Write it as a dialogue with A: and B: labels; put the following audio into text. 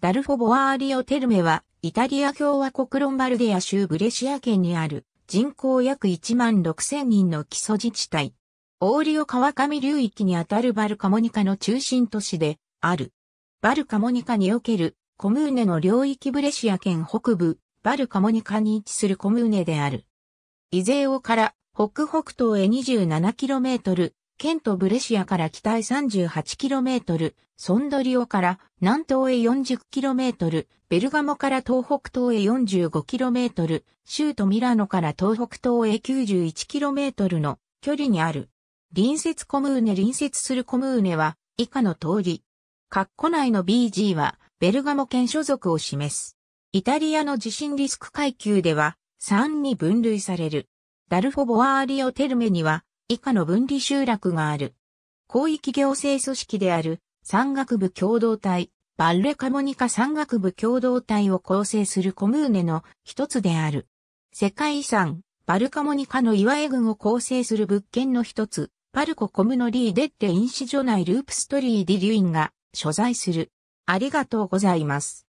A: ダルフォ・ボアーリオ・テルメは、イタリア共和国ロンバルディア州ブレシア県にある、人口約1万6千人の基礎自治体。オーリオ川上流域にあたるバルカモニカの中心都市で、ある。バルカモニカにおける、コムーネの領域ブレシア県北部、バルカモニカに位置するコムーネである。イゼオから、北北東へ 27km、ケント・ブレシアから北へ 38km、ソンドリオから南東へ 40km、ベルガモから東北東へ 45km、州都ミラノから東北東へ 91km の距離にある。隣接コムーネ隣接するコムーネは以下の通り。括弧内の BG はベルガモ県所属を示す。イタリアの地震リスク階級では3に分類される。ダルフォボアーリオテルメには以下の分離集落がある。広域行政組織である山岳部共同体、バッレカモニカ山岳部共同体を構成するコムーネの一つである。世界遺産、バルカモニカの岩絵群を構成する物件の一つ、パルココムのリーデッテインシジョナイループストリーディリュインが所在する。ありがとうございます。